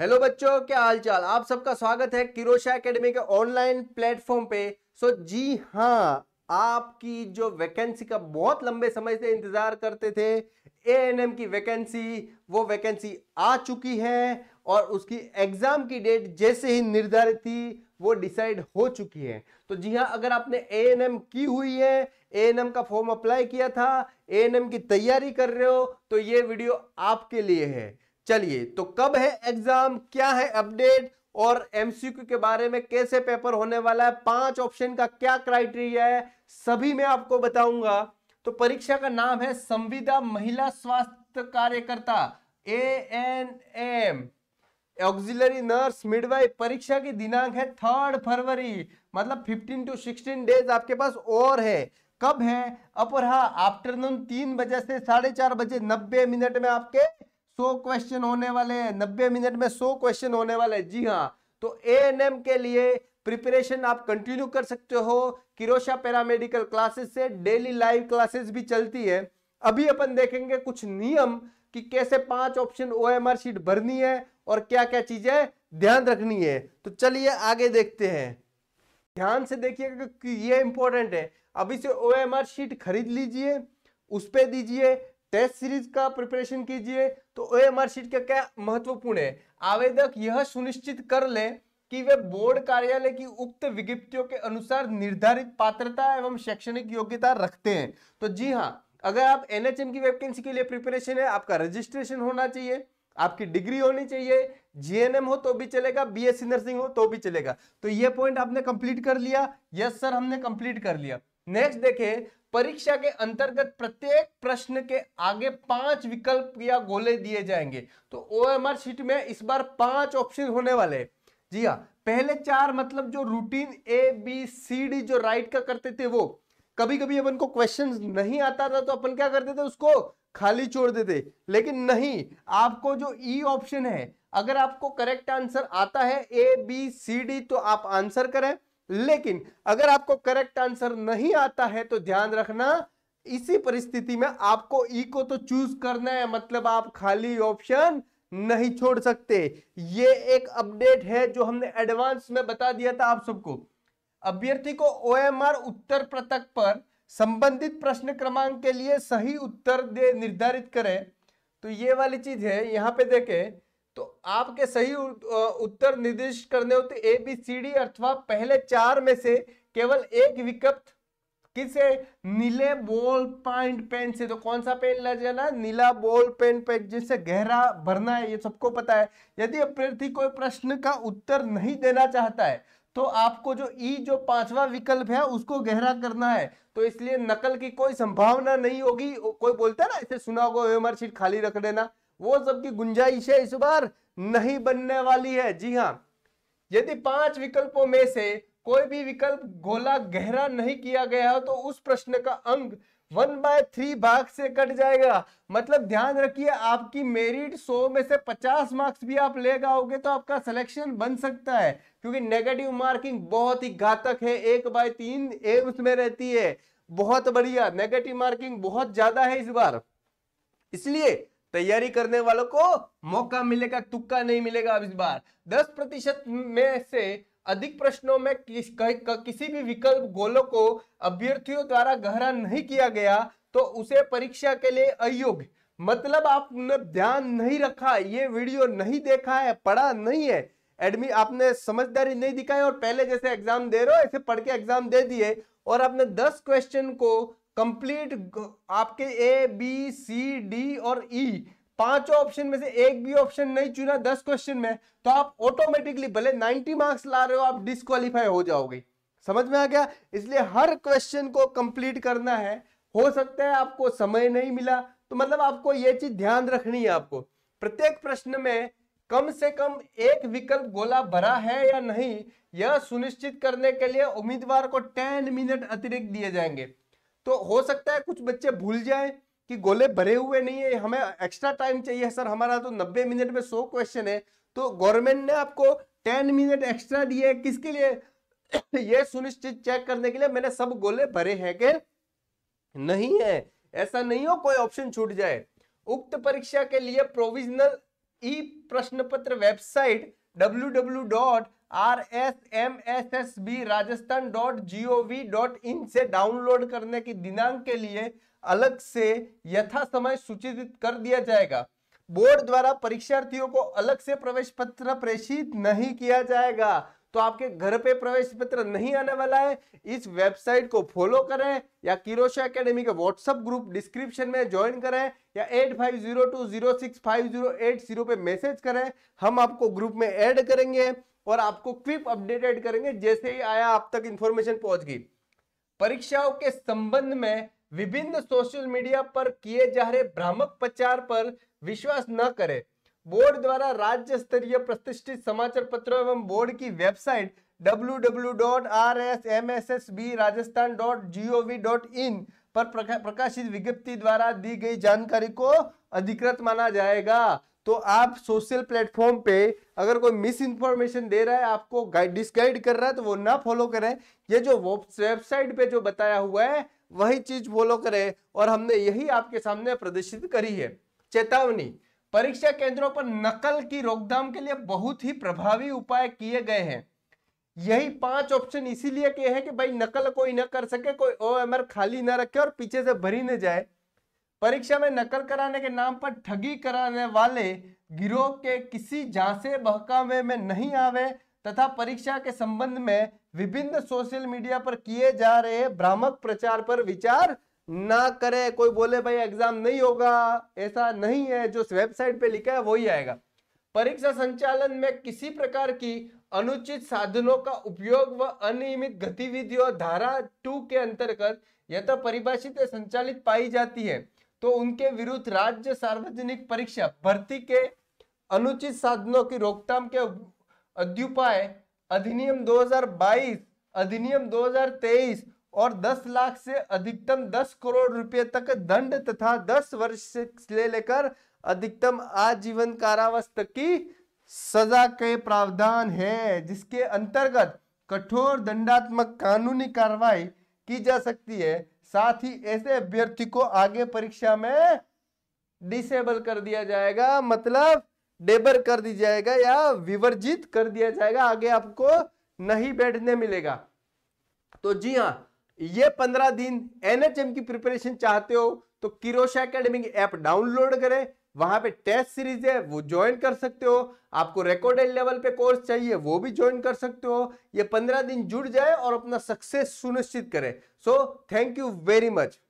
hello बच्चों क्या हालचाल आप सबका स्वागत है किरोशा एकेडमी के ऑनलाइन प्लेटफॉर्म पे सो so, जी हाँ आपकी जो वैकेंसी का बहुत लंबे समय से इंतजार करते थे एएनएम की वैकेंसी वो वैकेंसी आ चुकी है और उसकी एग्जाम की डेट जैसे ही निर्धारित थी वो डिसाइड हो चुकी है तो जी हाँ अगर आपने ए एन एम की हुई है ए एन एम का फॉर्म अप्लाई किया था ए एन एम की तैयारी कर रहे हो तो ये वीडियो आपके लिए है चलिए तो कब है एग्जाम क्या है अपडेट और एमसीक्यू के बारे में कैसे पेपर होने वाला है पांच ऑप्शन का क्या क्राइटेरिया है सभी मैं आपको बताऊंगा तो परीक्षा का नाम है संविदा महिला स्वास्थ्य कार्यकर्ता A N M auxiliary nurse midwife परीक्षा की दिनांक है थर्ड फरवरी मतलब 15 टू 16 डेज आपके पास और है कब है अपरहा आफ्टरनून तीन बजे से साढ़े चार बजे नब्बे मिनट में आपके सौ क्वेश्चन होने वाले हैं नब्बे मिनट में सौ क्वेश्चन होने वाले हैं जी हाँ तो ए एन एम के लिए प्रिपरेशन आप कंटिन्यू कर सकते हो किरोशा पैरामेडिकल क्लासेस से डेली लाइव क्लासेस भी चलती है अभी अपन देखेंगे कुछ नियम कि कैसे पांच option O M R sheet भरनी है और क्या क्या चीजें ध्यान रखनी है तो चलिए आगे देखते हैं ध्यान से देखिएगा ये इंपॉर्टेंट है अभी से ओ एम आर शीट खरीद लीजिए उस पर दीजिए टेस्ट सीरीज का प्रिपरेशन कीजिए तो ओ एम आर मार्कशीट का क्या महत्वपूर्ण है आवेदक यह सुनिश्चित कर ले कि वे बोर्ड कार्यालय की उक्त विज्ञप्तियों के अनुसार निर्धारित पात्रता एवं शैक्षणिक योग्यता रखते हैं तो जी हाँ अगर आप एनएचएम की वैकेंसी के लिए प्रिपरेशन है आपका रजिस्ट्रेशन होना चाहिए आपकी डिग्री होनी चाहिए जीएनएम हो तो भी चलेगा बीएससी नर्सिंग हो तो भी चलेगा तो ये पॉइंट आपने कंप्लीट कर लिया यस सर हमने कंप्लीट कर लिया नेक्स्ट देखें परीक्षा के अंतर्गत प्रत्येक प्रश्न के आगे पांच विकल्प या गोले दिए जाएंगे तो आर शीट में इस बार पांच ऑप्शन होने वाले जी हाँ पहले चार मतलब जो routine A B C D जो राइट का करते थे वो कभी कभी अपन को क्वेश्चन नहीं आता था तो अपन क्या करते थे उसको खाली छोड़ देते लेकिन नहीं आपको जो ई e ऑप्शन है अगर आपको करेक्ट आंसर आता है ए बी सी डी तो आप आंसर करें लेकिन अगर आपको करेक्ट आंसर नहीं आता है तो ध्यान रखना इसी परिस्थिति में आपको ई e को तो चूज करना है मतलब आप खाली ऑप्शन नहीं छोड़ सकते ये एक अपडेट है जो हमने एडवांस में बता दिया था आप सबको अभ्यर्थी को ओएमआर उत्तर पृथक पर संबंधित प्रश्न क्रमांक के लिए सही उत्तर दे निर्धारित करें तो ये वाली चीज है यहाँ पे देखें तो आपके सही उत्तर निर्दिष्ट करने होते ए बी सी डी अथवा पहले चार में से केवल एक विकल्प किसे नीले बॉल पॉइंट पेन से तो कौन सा पेन ले जाना नीला बॉल पेन पेन जिससे गहरा भरना है ये सबको पता है यदि अभ्यर्थी कोई प्रश्न का उत्तर नहीं देना चाहता है तो आपको जो ई e, जो पांचवा विकल्प है उसको गहरा करना है तो इसलिए नकल की कोई संभावना नहीं होगी कोई बोलता है ना इसे सुना होगा मार्कशीट खाली रख देना वो सबकी गुंजाइश है इस बार नहीं बनने वाली है जी हाँ यदि पांच विकल्पों में से कोई भी विकल्प गोला गहरा नहीं किया गया हो तो उस प्रश्न का अंक वन बाय थ्री भाग से कट जाएगा मतलब ध्यान रखिए आपकी मेरिट सो में से पचास मार्क्स भी आप ले गाओगे तो आपका सिलेक्शन बन सकता है क्योंकि नेगेटिव मार्किंग बहुत ही घातक है एक बाय तीन एम्स में रहती है बहुत बढ़िया नेगेटिव मार्किंग बहुत ज्यादा है इस बार इसलिए तैयारी करने वालों को मौका मिलेगा तुक्का नहीं मिलेगा इस बार दस प्रतिशत में से अधिक प्रश्नों में किस, क, क, किसी भी विकल्प गोलों को अभ्यर्थियों द्वारा गहरा नहीं किया गया तो उसे परीक्षा के लिए अयोग्य मतलब आपने ध्यान नहीं रखा ये वीडियो नहीं देखा है पढ़ा नहीं है एडमी आपने समझदारी नहीं दिखाई और पहले जैसे एग्जाम दे रहे हो ऐसे पढ़ के एग्जाम दे दिए और आपने दस क्वेश्चन को कंप्लीट आपके ए बी सी डी और ई e, पांचों ऑप्शन में से एक भी ऑप्शन नहीं चुना दस क्वेश्चन में तो आप ऑटोमेटिकली भले 90 मार्क्स ला रहे हो आप डिस्कालीफाई हो जाओगे समझ में आ गया इसलिए हर क्वेश्चन को कंप्लीट करना है हो सकता है आपको समय नहीं मिला तो मतलब आपको ये चीज ध्यान रखनी है आपको प्रत्येक प्रश्न में कम से कम एक विकल्प गोला भरा है या नहीं यह सुनिश्चित करने के लिए उम्मीदवार को टेन मिनट अतिरिक्त दिए जाएंगे तो हो सकता है कुछ बच्चे भूल जाए कि गोले भरे हुए नहीं है हमें एक्स्ट्रा टाइम चाहिए सर हमारा तो 90 मिनट में 100 क्वेश्चन है तो गवर्नमेंट ने आपको 10 मिनट एक्स्ट्रा दिए किसके लिए यह सुनिश्चित चेक करने के लिए मैंने सब गोले भरे हैं के नहीं है ऐसा नहीं हो कोई ऑप्शन छूट जाए उक्त परीक्षा के लिए प्रोविजनल ई प्रश्न पत्र website W W dot R S M S S B Rajasthan dot G O V dot I N download करने की दिनांक के लिए अलग से यथा समय सूचित कर दिया जाएगा बोर्ड द्वारा परीक्षार्थियों को अलग से प्रवेश पत्र प्रेषित नहीं किया जाएगा तो आपके घर पे प्रवेश पत्र नहीं आने वाला है इस वेबसाइट को फॉलो करें या किरोशा एकेडमी के व्हाट्सएप ग्रुप डिस्क्रिप्शन में ज्वाइन करें या eight five zero two zero six five zero eight zero पे मैसेज करें हम आपको ग्रुप में ऐड करेंगे और आपको क्विप अपडेटेड करेंगे जैसे ही आया आप तक इंफॉर्मेशन पहुंच गई परीक्षाओं के संबंध में विभिन्न सोशल मीडिया पर किए जा रहे भ्रामक प्रचार पर विश्वास न करें बोर्ड द्वारा राज्य स्तरीय प्रतिष्ठित समाचार पत्रों एवं बोर्ड की वेबसाइट www.rsmssbrajasthan.gov.in पर प्रकाशित विज्ञप्ति द्वारा दी गई जानकारी को अधिकृत माना जाएगा तो आप सोशल प्लेटफॉर्म पे अगर कोई मिस इन्फॉर्मेशन दे रहा है आपको गाइड डिसगाइड कर रहा है तो वो ना फॉलो करें ये जो वेबसाइट पे जो बताया हुआ है वही चीज फॉलो करें और हमने यही आपके सामने प्रदर्शित करी है चेतावनी परीक्षा केंद्रों पर नकल की रोकथाम के लिए बहुत ही प्रभावी उपाय किए गए हैं यही पांच ऑप्शन इसीलिए के हैं कि भाई नकल कोई ना कर सके कोई ओ खाली ना रखे और पीछे से भरी ना जाए परीक्षा में नकल कराने के नाम पर ठगी कराने वाले गिरोह के किसी झांसे बहकावे में नहीं आवे तथा परीक्षा के संबंध में विभिन्न सोशल मीडिया पर किए जा रहे भ्रामक प्रचार पर विचार ना करे कोई बोले भाई एग्जाम नहीं होगा ऐसा नहीं है जो वेबसाइट पे लिखा है वही आएगा परीक्षा संचालन में किसी प्रकार की अनुचित साधनों का उपयोग व अनियमित गतिविधियों धारा टू के अंतर्गत यथा तो परिभाषित संचालित पाई जाती है तो उनके विरुद्ध राज्य सार्वजनिक परीक्षा भर्ती के अनुचित साधनों की रोकथाम के अध्युपाय अधिनियम 2022 अधिनियम 2023 और 10 लाख से अधिकतम 10 करोड़ रुपए तक दंड तथा 10 वर्ष से लेकर अधिकतम आजीवन कारावास तक की सजा के प्रावधान है जिसके अंतर्गत कठोर दंडात्मक कानूनी कार्रवाई की जा सकती है साथ ही ऐसे अभ्यर्थी को आगे परीक्षा में डिसेबल कर दिया जाएगा मतलब डेबर कर दिया जाएगा या विवर्जित कर दिया जाएगा आगे आपको नहीं बैठने मिलेगा तो जी हाँ ये पंद्रह दिन एनएचएम की प्रिपरेशन चाहते हो तो किरोशा एकेडमी ऐप डाउनलोड करें वहां पे टेस्ट सीरीज है वो ज्वाइन कर सकते हो आपको रिकॉर्डेड लेवल पे कोर्स चाहिए वो भी ज्वाइन कर सकते हो ये पंद्रह दिन जुड़ जाए और अपना सक्सेस सुनिश्चित करें so thank you very much